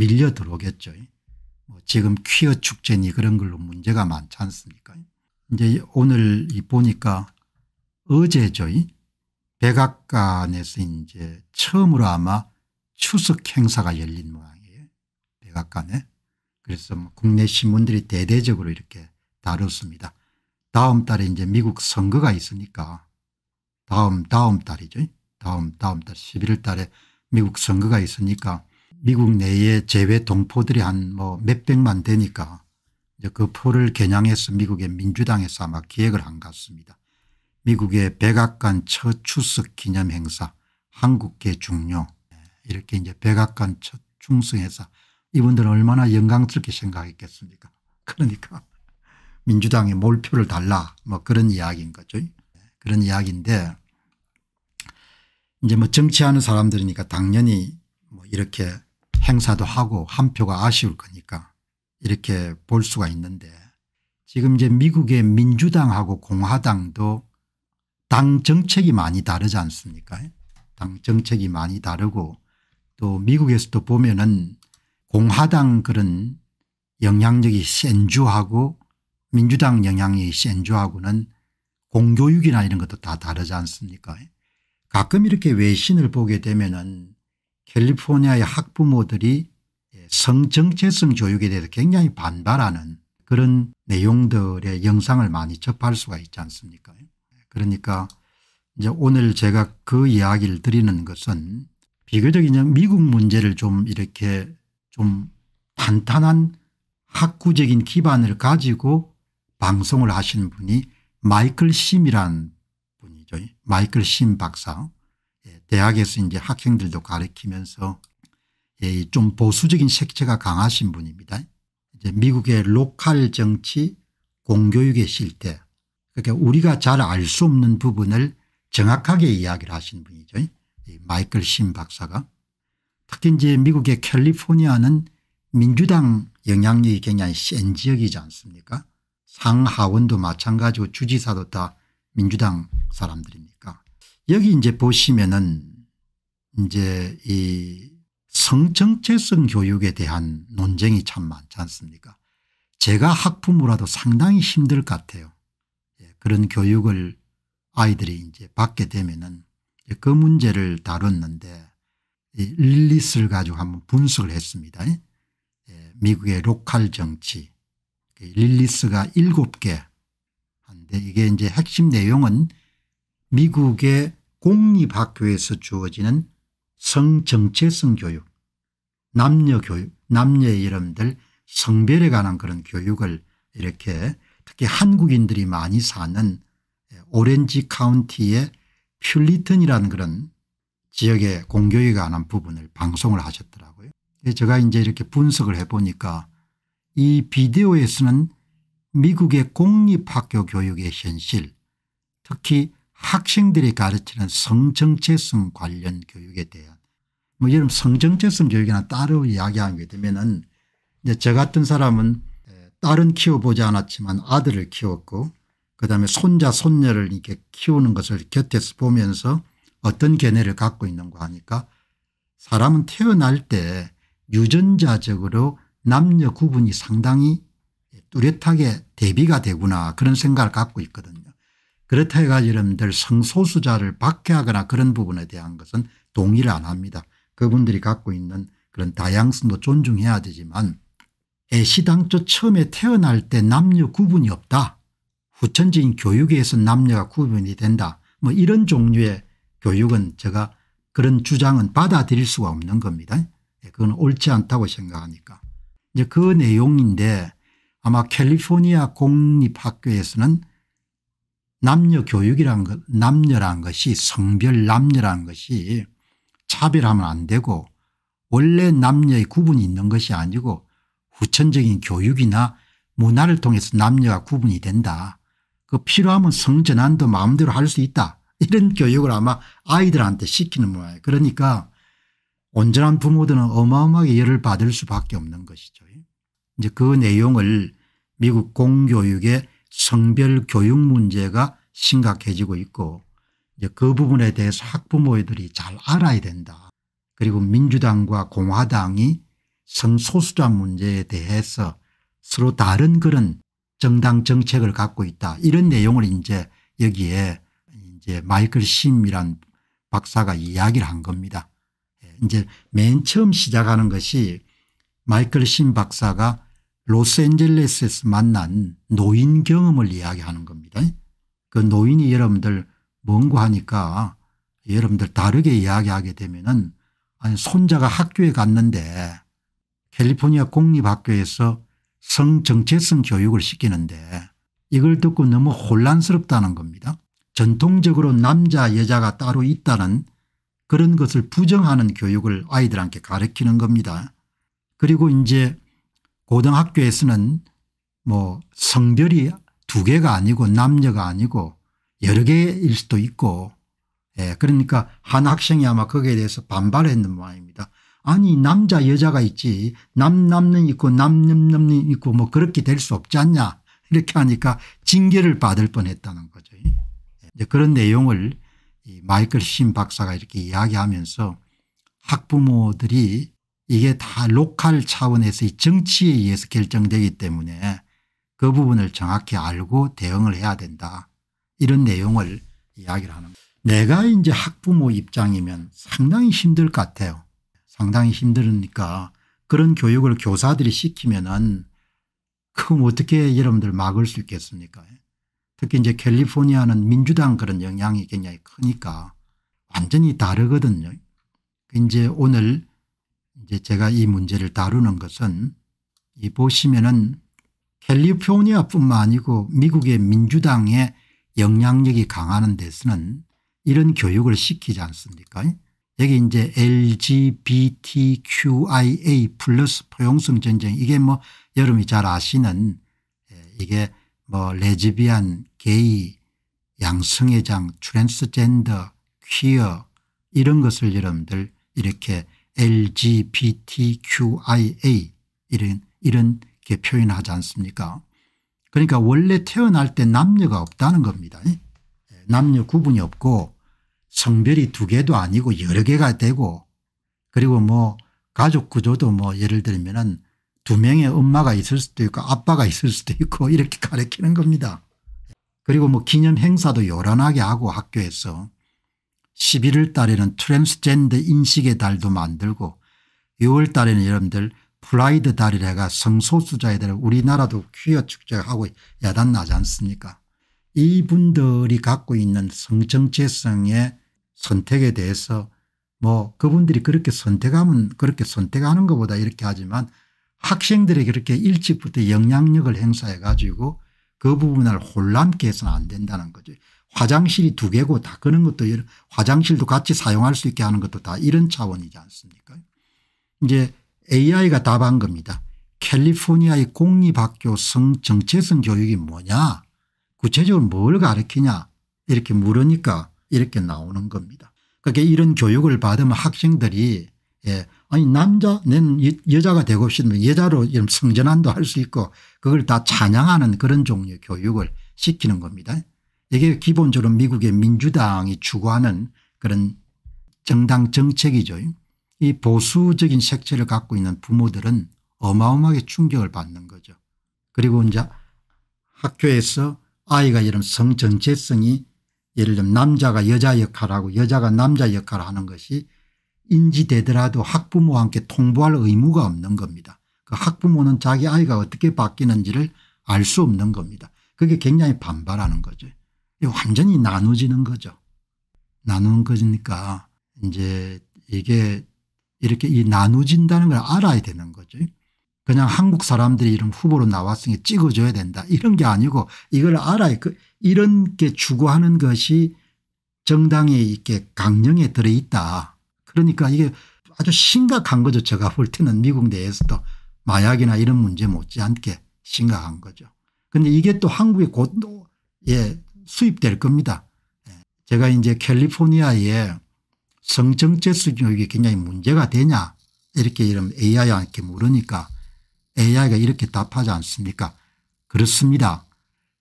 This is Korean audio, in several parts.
밀려 들어오겠죠. 뭐 지금 퀴어 축제니 그런 걸로 문제가 많지 않습니까? 이제 오늘 보니까 어제죠. 백악관에서 이제 처음으로 아마 추석 행사가 열린 모양이에요. 백악관에. 그래서 뭐 국내 신문들이 대대적으로 이렇게 다뤘습니다. 다음 달에 이제 미국 선거가 있으니까 다음 다음 달이죠. 다음 다음 달 11월 달에 미국 선거가 있으니까 미국 내에 제외 동포들이 한 뭐 몇백만 되니까 그 포를 겨냥해서 미국의 민주당에서 아마 기획을 한 것 같습니다. 미국의 백악관 첫 추석 기념 행사 한국계 중요 이렇게 이제 백악관 첫 충성해서 이분들은 얼마나 영광스럽게 생각했겠습니까 그러니까 민주당이 몰표를 달라 뭐 그런 이야기인 거죠. 그런 이야기인데 이제 뭐 정치하는 사람들이니까 당연히 뭐 이렇게 행사도 하고 한 표가 아쉬울 거니까 이렇게 볼 수가 있는데 지금 이제 미국의 민주당하고 공화당도 당 정책이 많이 다르지 않습니까 당 정책이 많이 다르고 또 미국에서도 보면은 공화당 그런 영향력이 센 주하고 민주당 영향력이 센 주하고는 공교육이나 이런 것도 다 다르지 않습니까 가끔 이렇게 외신을 보게 되면은 캘리포니아의 학부모들이 예, 성정체성 교육에 대해서 굉장히 반발하는 그런 내용들의 영상을 많이 접할 수가 있지 않습니까 예, 그러니까 이제 오늘 제가 그 이야기를 드리는 것은 비교적 이제 미국 문제를 좀 이렇게 좀 탄탄한 학구적인 기반을 가지고 방송을 하시 분이 마이클 심이란 분이죠. 마이클 심 박사. 대학에서 이제 학생들도 가르치면서 예, 좀 보수적인 색채가 강하신 분입니다. 이제 미국의 로컬 정치 공교육의 실태 그러니까 우리가 잘 알 수 없는 부분을 정확하게 이야기를 하신 분이죠. 마이클 신 박사가. 특히 이제 미국의 캘리포니아는 민주당 영향력이 굉장히 센 지역이지 않습니까? 상하원도 마찬가지고 주지사도 다 민주당 사람들이니까. 여기 이제 보시면은 이제 이 성정체성 교육에 대한 논쟁이 참 많지 않습니까 제가 학부모라도 상당히 힘들 것 같아요. 예, 그런 교육을 아이들이 이제 받게 되면은 그 문제를 다뤘는데 릴리스를 가지고 한번 분석을 했습니다. 예, 미국의 로컬 정치 그 릴리스가 7개 한데 이게 이제 핵심 내용은 미국의 공립학교에서 주어지는 성정체성 교육, 남녀 교육, 남녀의 이름들 성별에 관한 그런 교육을 이렇게 특히 한국인들이 많이 사는 오렌지 카운티의 퓰리턴이라는 그런 지역의 공교에 육 관한 부분을 방송을 하셨더라고요. 제가 이제 이렇게 분석을 해보니까 이 비디오에서는 미국의 공립학교 교육의 현실 특히 학생들이 가르치는 성정체성 관련 교육에 대한 뭐 이런 성정체성 교육이나 따로 이야기하게 되면은 이제 저 같은 사람은 딸은 키워보지 않았지만 아들을 키웠고 그다음에 손자 손녀를 이렇게 키우는 것을 곁에서 보면서 어떤 견해를 갖고 있는가 하니까 사람은 태어날 때 유전자적으로 남녀 구분이 상당히 뚜렷하게 대비가 되구나 그런 생각을 갖고 있거든요. 그렇다 해가 지고 여러분들 성소수자를 박해하거나 그런 부분에 대한 것은 동의를 안 합니다. 그분들이 갖고 있는 그런 다양성도 존중해야 되지만 애시당초 처음에 태어날 때 남녀 구분이 없다. 후천적인 교육에서 남녀가 구분이 된다. 뭐 이런 종류의 교육은 제가 그런 주장은 받아들일 수가 없는 겁니다. 예, 그건 옳지 않다고 생각하니까. 이제 그 내용인데 아마 캘리포니아 공립학교에서는 남녀 교육이란 것, 남녀란 것이 성별 남녀란 것이 차별하면 안 되고 원래 남녀의 구분이 있는 것이 아니고 후천적인 교육이나 문화를 통해서 남녀가 구분이 된다. 그 필요하면 성전환도 마음대로 할 수 있다. 이런 교육을 아마 아이들한테 시키는 모양이에요. 그러니까 온전한 부모들은 어마어마하게 열을 받을 수밖에 없는 것이죠. 이제 그 내용을 미국 공교육의 성별 교육 문제가 심각해지고 있고 이제 그 부분에 대해서 학부모들이 잘 알아야 된다. 그리고 민주당과 공화당이 성소수자 문제에 대해서 서로 다른 그런 정당 정책을 갖고 있다. 이런 내용을 이제 여기에 이제 마이클 심이란 박사가 이야기를 한 겁니다. 예, 이제 맨 처음 시작하는 것이 마이클 심 박사가 로스앤젤레스에서 만난 노인 경험을 이야기하는 겁니다. 그 노인이 여러분들 뭔고 하니까 여러분들 다르게 이야기하게 되면은 아니 손자가 학교에 갔는데 캘리포니아 공립학교에서 성정체성 교육을 시키는데 이걸 듣고 너무 혼란스럽다는 겁니다. 전통적으로 남자 여자가 따로 있다는 그런 것을 부정하는 교육을 아이들한테 가르치는 겁니다. 그리고 이제 고등학교에서는 뭐 성별이 두 개가 아니고 남녀가 아니고 여러 개일 수도 있고 예 그러니까 한 학생이 아마 거기에 대해서 반발했는 모양입니다. 아니 남자 여자가 있지 남 남는 있고 남 남는 있고 뭐 그렇게 될 수 없지 않냐 이렇게 하니까 징계를 받을 뻔했다는 거죠. 이제 그런 내용을 마이클 신 박사가 이렇게 이야기하면서 학부모들이 이게 다 로컬 차원에서의 정치에 의해서 결정되기 때문에 그 부분을 정확히 알고 대응을 해야 된다. 이런 내용을 이야기를 하는 거예요. 내가 이제 학부모 입장이면 상당히 힘들 것 같아요. 상당히 힘들으니까 그런 교육을 교사들이 시키면은 그럼 어떻게 여러분들 막을 수 있겠습니까? 특히 이제 캘리포니아는 민주당 그런 영향이 굉장히 크니까 완전히 다르거든요. 이제 오늘 이제 제가 이 문제를 다루는 것은 이 보시면은 캘리포니아뿐만 아니고 미국의 민주당의 영향력이 강하는 데서는 이런 교육을 시키지 않습니까 여기 이제 LGBTQIA 플러스 포용성 전쟁 이게 뭐 여러분이 잘 아시는 예, 이게 뭐 레즈비안 게이 양성애장 트랜스젠더 퀴어 이런 것을 여러분들 이렇게 LGBTQIA 이런 이런 게 표현하지 않습니까? 그러니까 원래 태어날 때 남녀가 없다는 겁니다. 예? 남녀 구분이 없고 성별이 두 개도 아니고 여러 개가 되고 그리고 뭐 가족 구조도 뭐 예를 들면은 두 명의 엄마가 있을 수도 있고 아빠가 있을 수도 있고 이렇게 가르키는 겁니다. 그리고 뭐 기념 행사도 요란하게 하고 학교에서 11월 달에는 트랜스젠더 인식의 달도 만들고 6월 달에는 여러분들 프라이드 달이라 가 성소수자에 대한 우리나라도 퀴어 축제하고 야단 나지 않습니까 이분들이 갖고 있는 성정체성의 선택에 대해서 뭐 그분들이 그렇게 선택하면 그렇게 선택하는 것보다 이렇게 하지만 학생들이 그렇게 일찍부터 영향력을 행사해 가지고 그 부분을 혼란케 해서는 안 된다는 거죠. 화장실이 두 개고 다 그런 것도 화장실도 같이 사용할 수 있게 하는 것도 다 이런 차원이지 않습니까 이제 AI가 답한 겁니다. 캘리포니아의 공립학교 성 정체성 교육이 뭐냐 구체적으로 뭘 가르치냐 이렇게 물으니까 이렇게 나오는 겁니다. 그러 그러니까 이런 교육을 받으면 학생들이 예, 아니 남자 낸 여자가 되고 싶으면 여자로 성전환도 할 수 있고 그걸 다 찬양하는 그런 종류의 교육을 시키는 겁니다. 이게 기본적으로 미국의 민주당이 추구하는 그런 정당 정책이죠. 이 보수적인 색채를 갖고 있는 부모들은 어마어마하게 충격을 받는 거죠. 그리고 이제 학교에서 아이가 이런 성 정체성이 예를 들면 남자가 여자 역할하고 여자가 남자 역할을 하는 것이 인지되더라도 학부모와 함께 통보할 의무가 없는 겁니다. 그 학부모는 자기 아이가 어떻게 바뀌는지를 알 수 없는 겁니다. 그게 굉장히 반발하는 거죠. 완전히 나누지는 거죠. 나누는 거니까 이제 이게 이렇게 이 나누진다는 걸 알아야 되는 거죠. 그냥 한국 사람들이 이런 후보로 나왔으니 찍어줘야 된다 이런 게 아니고 이걸 알아야 그 이런 게 추구하는 것이 정당에 이게 강령에 들어있다. 그러니까 이게 아주 심각한 거죠. 제가 볼 때는 미국 내에서도 마약이나 이런 문제 못지않게 심각한 거죠. 그런데 이게 또 한국의 곧, 예, 수입될 겁니다. 제가 이제 캘리포니아에 성정체 수교육이 굉장히 문제가 되냐 이렇게 이런 AI한테 물으니까 AI가 이렇게 답하지 않습니까 그렇습니다.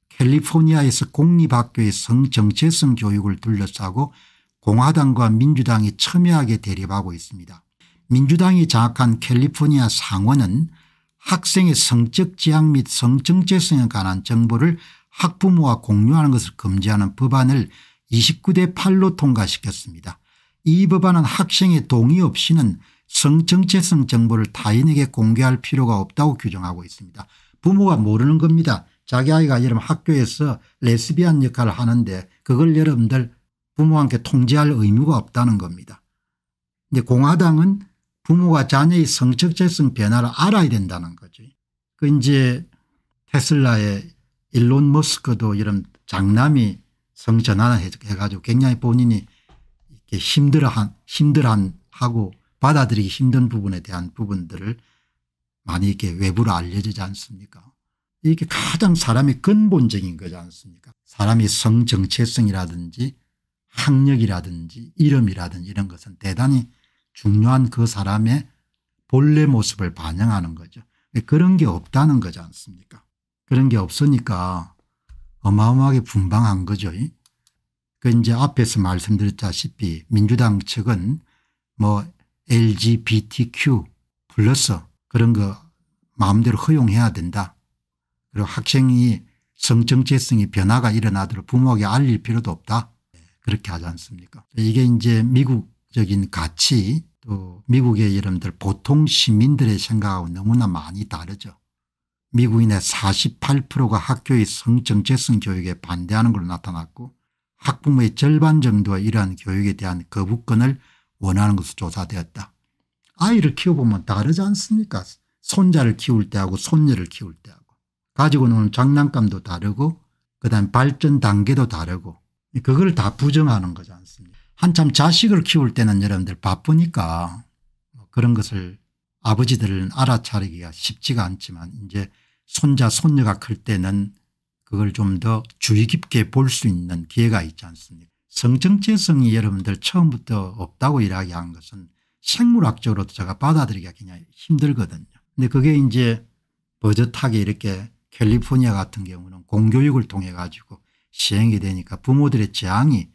캘리포니아에서 공립학교의 성정체성 교육을 둘러싸고 공화당과 민주당이 첨예하게 대립하고 있습니다. 민주당이 장악한 캘리포니아 상원은 학생의 성적 지향 및 성정체성에 관한 정보를 학부모와 공유하는 것을 금지하는 법안을 29대 8로 통과시켰습니다. 이 법안은 학생의 동의 없이는 성정체성 정보를 타인에게 공개할 필요가 없다고 규정하고 있습니다. 부모가 모르는 겁니다. 자기 아이가 여러분 학교에서 레스비안 역할을 하는데 그걸 여러분들 부모한테 통제할 의무가 없다는 겁니다. 근데 공화당은 부모가 자녀의 성적체성 변화를 알아야 된다는 거죠. 그 이제 테슬라의 일론 머스크도 이런 장남이 성전환을 해가지고 굉장히 본인이 이렇게 힘들어한, 힘들한 하고 받아들이기 힘든 부분에 대한 부분들을 많이 이렇게 외부로 알려지지 않습니까? 이게 가장 사람의 근본적인 거지 않습니까? 사람이 성 정체성이라든지 학력이라든지 이름이라든지 이런 것은 대단히 중요한 그 사람의 본래 모습을 반영하는 거죠. 그런 게 없다는 거지 않습니까? 그런 게 없으니까 어마어마하게 분방한 거죠. 그 이제 앞에서 말씀드렸다시피 민주당 측은 뭐 LGBTQ 플러스 그런 거 마음대로 허용해야 된다. 그리고 학생이 성정체성이 변화가 일어나도록 부모에게 알릴 필요도 없다. 그렇게 하지 않습니까 이게 이제 미국적인 가치 또 미국의 이름들 보통 시민들의 생각하고 너무나 많이 다르죠. 미국인의 48%가 학교의 성정체성 교육에 반대하는 걸로 나타났고 학부모의 절반 정도가 이러한 교육에 대한 거부권을 원하는 것으로 조사되었다. 아이를 키워보면 다르지 않습니까 손자를 키울 때하고 손녀를 키울 때하고 가지고 노는 장난감도 다르고 그다음 발전 단계도 다르고 그걸 다 부정하는 거지 않습니까 한참 자식을 키울 때는 여러분들 바쁘니까 뭐 그런 것을 아버지들은 알아차리기가 쉽지가 않지만 이제 손자 손녀가 클 때는 그걸 좀 더 주의 깊게 볼 수 있는 기회가 있지 않습니까 성정체성이 여러분들 처음부터 없다고 이야기한 것은 생물학적으로도 제가 받아들이기가 그냥 힘들거든요. 근데 그게 이제 버젓하게 이렇게 캘리포니아 같은 경우는 공교육을 통해 가지고 시행이 되니까 부모들의 재앙이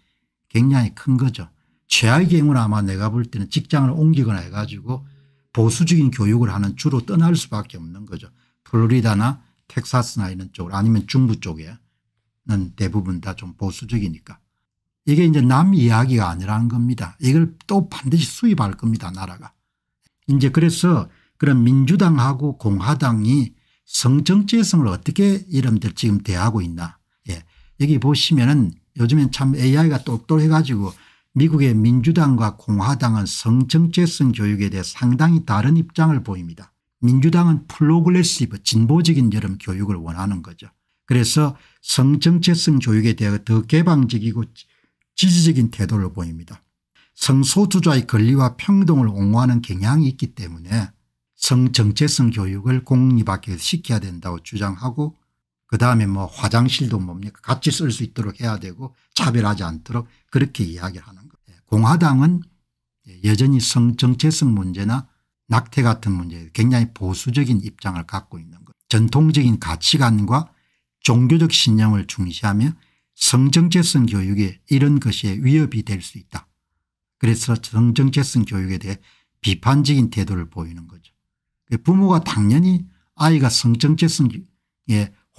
굉장히 큰 거죠. 최악의 경우는 아마 내가 볼 때는 직장을 옮기거나 해가지고 보수적인 교육을 하는 주로 떠날 수밖에 없는 거죠. 플로리다나 텍사스나 이런 쪽으 아니면 중부 쪽에는 대부분 다 좀 보수적이니까 이게 이제 남 이야기가 아니라는 겁니다. 이걸 또 반드시 수입할 겁니다 나라가. 이제 그래서 그런 민주당하고 공화당이 성정체성을 어떻게 이름들 지금 대하고 있나 예. 여기 보시면은 요즘엔 참 AI가 똑똑해 가지고 미국의 민주당과 공화당은 성정체성 교육에 대해 상당히 다른 입장을 보입니다. 민주당은 플로그래시브 진보적인 여름 교육을 원하는 거죠. 그래서 성정체성 교육에 대해 더 개방적이고 지지적인 태도를 보입니다. 성소투자의 권리와 평등을 옹호하는 경향이 있기 때문에 성정체성 교육을 공립학교에시켜야 서 된다고 주장하고 그다음에 뭐 화장실도 뭡니까 같이 쓸 수 있도록 해야 되고 차별하지 않도록 그렇게 이야기를 하는 거예요. 공화당은 예, 여전히 성정체성 문제나 낙태 같은 문제에 굉장히 보수적인 입장을 갖고 있는 것 전통적인 가치관과 종교적 신념을 중시하며 성정체성 교육에 이런 것이 위협이 될 수 있다. 그래서 성정체성 교육에 대해 비판적인 태도를 보이는 거죠. 부모가 당연히 아이가 성정체성에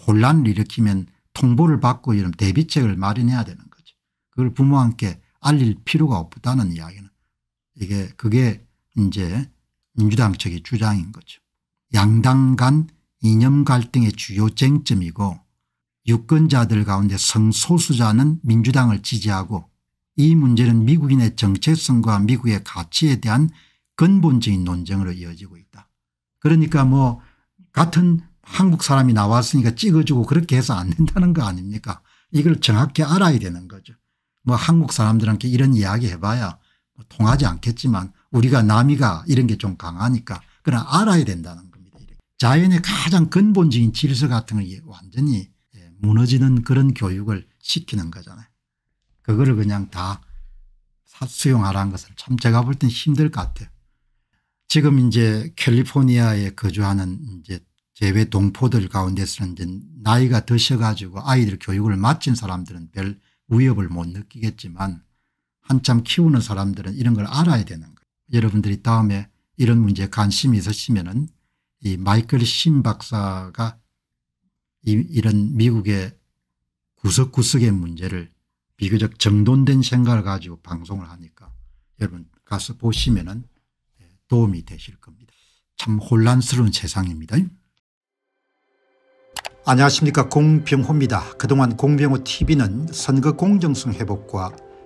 혼란을 일으키면 통보를 받고 이런 대비책을 마련해야 되는 거죠. 그걸 부모와 함께 알릴 필요가 없다는 이야기는 이게 그게 이제 민주당 측의 주장인 거죠. 양당 간 이념 갈등의 주요 쟁점이고 유권자들 가운데 성소수자는 민주당을 지지하고 이 문제는 미국인의 정체성과 미국의 가치에 대한 근본적인 논쟁으로 이어지고 있다. 그러니까 뭐 같은 한국 사람이 나왔으니까 찍어주고 그렇게 해서 안 된다는 거 아닙니까 이걸 정확히 알아야 되는 거죠. 뭐 한국 사람들한테 이런 이야기 해봐야 뭐 통하지 않겠지만 우리가 남이가 이런 게 좀 강하니까 그러나 알아야 된다는 겁니다. 자연의 가장 근본적인 질서 같은 걸 완전히 예, 무너지는 그런 교육을 시키는 거잖아요. 그거를 그냥 다 수용하라는 것을 참 제가 볼 땐 힘들 것 같아요. 지금 이제 캘리포니아에 거주하는 이제 제외 동포들 가운데서는 이제 나이가 드셔 가지고 아이들 교육을 마친 사람들은 별 위협을 못 느끼겠지만 한참 키우는 사람들은 이런 걸 알아야 되는 여러분들이 다음에 이런 문제에 관심이 있으시면 은이 마이클 신 박사가 이, 런 미국의 구석구석의 문제를 비교적 정돈된 생각을 가지고 방송을 하니까 여러분 가서 보시면 은 예, 도움이 되실 겁니다. 참 혼란스러운 세상입니다. 안녕하십니까 공병호입니다. 그동안 공병호 tv는 선거 공정성 회복과